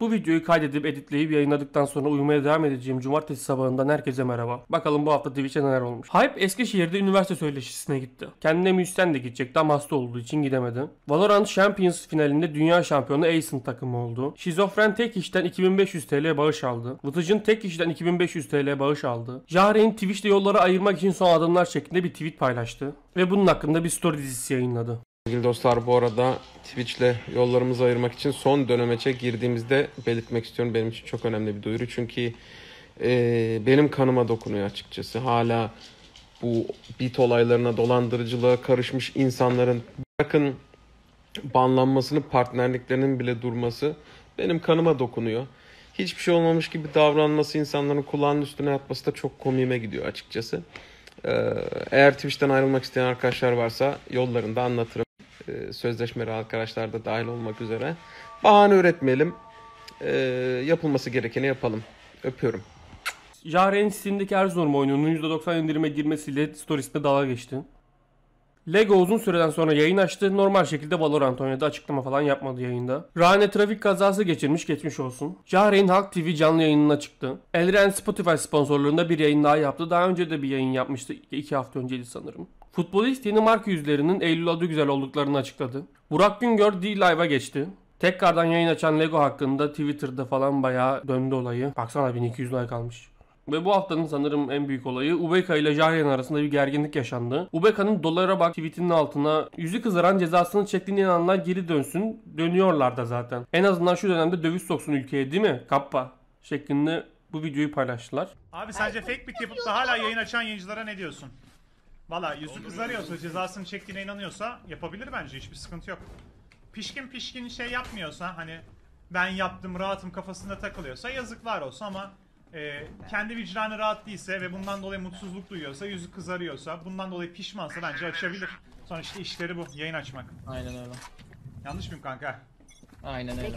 Bu videoyu kaydedip editleyip yayınladıktan sonra uyumaya devam edeceğim cumartesi sabahından herkese merhaba. Bakalım bu hafta Twitch'e neler olmuş. Hype Eskişehir'de üniversite söyleşisine gitti. Kendine müzisyen de gidecekti ama hasta olduğu için gidemedi. Valorant Champions finalinde dünya şampiyonu Aisin takımı oldu. Şizofren tek kişiden 2500 TL bağış aldı. Vıtıcın tek kişiden 2500 TL bağış aldı. Jahre'in Twitch'te yolları ayırmak için son adımlar şeklinde bir tweet paylaştı. Ve bunun hakkında bir story dizisi yayınladı. Sevgili dostlar bu arada Twitch'le yollarımızı ayırmak için son dönemeçe girdiğimizde belirtmek istiyorum. Benim için çok önemli bir duyuru. Çünkü e, benim kanıma dokunuyor açıkçası. Hala bu bit olaylarına, dolandırıcılığa karışmış insanların bırakın banlanmasını, partnerliklerinin bile durması benim kanıma dokunuyor. Hiçbir şey olmamış gibi davranması, insanların kulağının üstüne atması da çok komiğime gidiyor açıkçası. Ee, eğer Twitch'ten ayrılmak isteyen arkadaşlar varsa yollarında anlatırım e, sözleşmeli arkadaşlar da dahil olmak üzere bahane üretmeyelim. E, yapılması gerekeni yapalım. Öpüyorum. Jaren Steam'deki Erzurum oyununun %90 indirime girmesiyle storiesinde dalga geçti. Lego uzun süreden sonra yayın açtı. Normal şekilde Valorant oynadı. Açıklama falan yapmadı yayında. Rane trafik kazası geçirmiş geçmiş olsun. Jahreyn Halk TV canlı yayınına çıktı. Elren Spotify sponsorluğunda bir yayın daha yaptı. Daha önce de bir yayın yapmıştı. iki hafta önceydi sanırım. Futbolist yeni marka yüzlerinin Eylül adı güzel olduklarını açıkladı. Burak Güngör D-Live'a geçti. Tekrardan yayın açan Lego hakkında Twitter'da falan bayağı döndü olayı. Baksana 1200 like almış. Ve bu haftanın sanırım en büyük olayı Ubeka ile Jahreyn arasında bir gerginlik yaşandı. Ubeka'nın dolara bak tweetinin altına yüzü kızaran cezasını çektiğini inananlar geri dönsün. Dönüyorlar da zaten. En azından şu dönemde döviz soksun ülkeye değil mi? Kappa şeklinde bu videoyu paylaştılar. Abi sadece fake bit yapıp da hala yayın açan yayıncılara ne diyorsun? Valla yüzü kızarıyorsa cezasını çektiğine inanıyorsa yapabilir bence hiçbir sıkıntı yok. Pişkin pişkin şey yapmıyorsa hani ben yaptım rahatım kafasında takılıyorsa yazıklar olsa ama e, kendi vicdanı rahat değilse ve bundan dolayı mutsuzluk duyuyorsa yüzü kızarıyorsa bundan dolayı pişmansa bence açabilir. Sonra işte işleri bu yayın açmak. Aynen öyle. Yanlış mıyım kanka? Aynen öyle.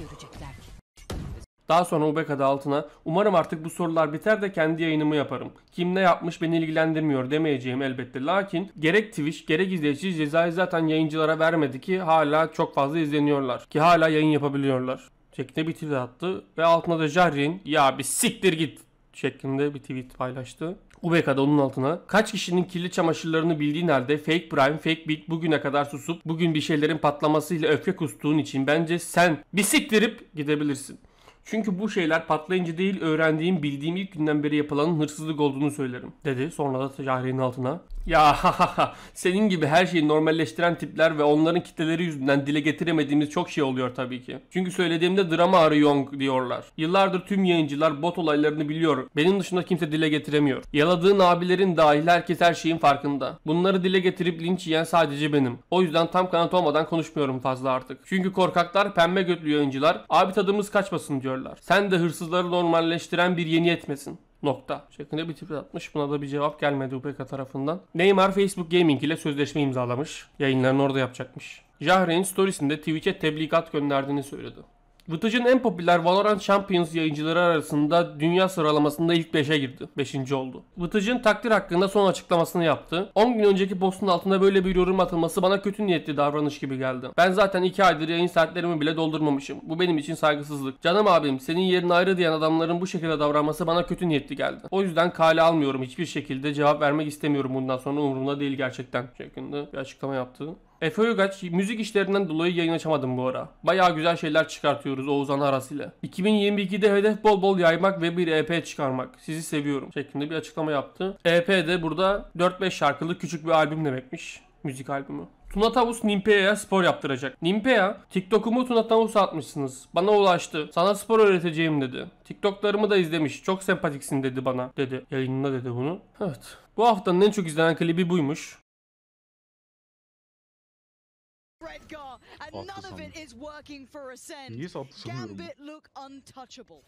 Daha sonra Ubek adı altına umarım artık bu sorular biter de kendi yayınımı yaparım. Kim ne yapmış beni ilgilendirmiyor demeyeceğim elbette. Lakin gerek Twitch gerek izleyici cezayı zaten yayıncılara vermedi ki hala çok fazla izleniyorlar. Ki hala yayın yapabiliyorlar. Şeklinde bir tweet attı ve altına da Jahrin ya bir siktir git şeklinde bir tweet paylaştı. Ubeka'da onun altına kaç kişinin kirli çamaşırlarını bildiğin halde fake prime, fake big bugüne kadar susup bugün bir şeylerin patlamasıyla öfke kustuğun için bence sen bir siktirip gidebilirsin. Çünkü bu şeyler patlayıcı değil öğrendiğim bildiğim ilk günden beri yapılanın hırsızlık olduğunu söylerim dedi. Sonra da Cahre'nin altına ya ha ha ha senin gibi her şeyi normalleştiren tipler ve onların kitleleri yüzünden dile getiremediğimiz çok şey oluyor tabii ki. Çünkü söylediğimde drama arıyor diyorlar. Yıllardır tüm yayıncılar bot olaylarını biliyor. Benim dışında kimse dile getiremiyor. Yaladığın abilerin dahil herkes her şeyin farkında. Bunları dile getirip linç yiyen sadece benim. O yüzden tam kanat olmadan konuşmuyorum fazla artık. Çünkü korkaklar pembe götlü yayıncılar abi tadımız kaçmasın diyor ediyorlar. Sen de hırsızları normalleştiren bir yeni yetmesin. Nokta. Şeklinde bir tweet atmış. Buna da bir cevap gelmedi UPK tarafından. Neymar Facebook Gaming ile sözleşme imzalamış. Yayınlarını orada yapacakmış. Jahre'nin storiesinde Twitch'e tebligat gönderdiğini söyledi. Vıtıcın en popüler Valorant Champions yayıncıları arasında dünya sıralamasında ilk 5'e girdi. 5. oldu. Vıtıcın takdir hakkında son açıklamasını yaptı. 10 gün önceki postun altında böyle bir yorum atılması bana kötü niyetli davranış gibi geldi. Ben zaten 2 aydır yayın saatlerimi bile doldurmamışım. Bu benim için saygısızlık. Canım abim senin yerin ayrı diyen adamların bu şekilde davranması bana kötü niyetli geldi. O yüzden kale almıyorum. Hiçbir şekilde cevap vermek istemiyorum bundan sonra umurumda değil gerçekten. Şeklinde bir açıklama yaptı. Efe Uygaç müzik işlerinden dolayı yayın açamadım bu ara. Baya güzel şeyler çıkartıyoruz Oğuzhan Aras ile. 2022'de hedef bol bol yaymak ve bir EP çıkarmak. Sizi seviyorum şeklinde bir açıklama yaptı. EP de burada 4-5 şarkılı küçük bir albüm demekmiş. Müzik albümü. Tuna Tavus Nimpea'ya spor yaptıracak. Nimpea, TikTok'umu Tuna Tavus'a atmışsınız. Bana ulaştı. Sana spor öğreteceğim dedi. TikTok'larımı da izlemiş. Çok sempatiksin dedi bana. Dedi. Yayınında dedi bunu. Evet. Bu haftanın en çok izlenen klibi buymuş. Redgar and Haklı none of it is working for Ascend. Gambit look untouchable.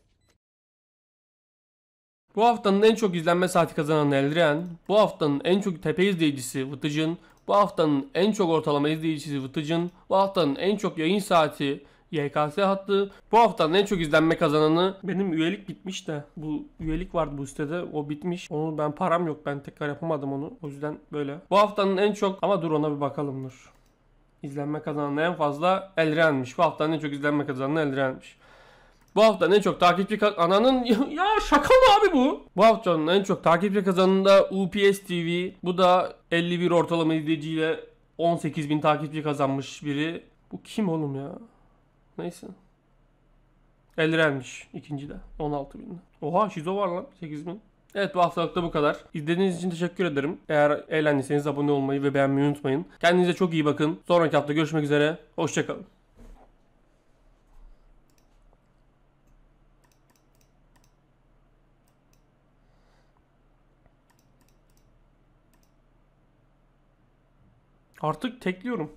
Bu haftanın en çok izlenme saati kazanan Eldrian, bu haftanın en çok tepe izleyicisi Vıtıcın, bu haftanın en çok ortalama izleyicisi Vıtıcın, bu haftanın en çok yayın saati YKS hattı. Bu haftanın en çok izlenme kazananı benim üyelik bitmiş de. Bu üyelik vardı bu sitede o bitmiş. Onu ben param yok ben tekrar yapamadım onu. O yüzden böyle. Bu haftanın en çok ama dur ona bir bakalım dur. İzlenme kazanan en fazla Elren'miş. Bu hafta en çok izlenme kazanan Elren'miş. Bu hafta en çok takipçi ananın ya şaka mı abi bu? Bu hafta en çok takipçi kazanında UPS TV. Bu da 51 ortalama izleyiciyle 18 bin takipçi kazanmış biri. Bu kim oğlum ya? Neyse. Elren'miş ikinci de 16 bin. Oha şizo var lan 8 bin. Evet bu da bu kadar. İzlediğiniz için teşekkür ederim. Eğer eğlendiyseniz abone olmayı ve beğenmeyi unutmayın. Kendinize çok iyi bakın. Sonraki hafta görüşmek üzere. Hoşçakalın. Artık tekliyorum.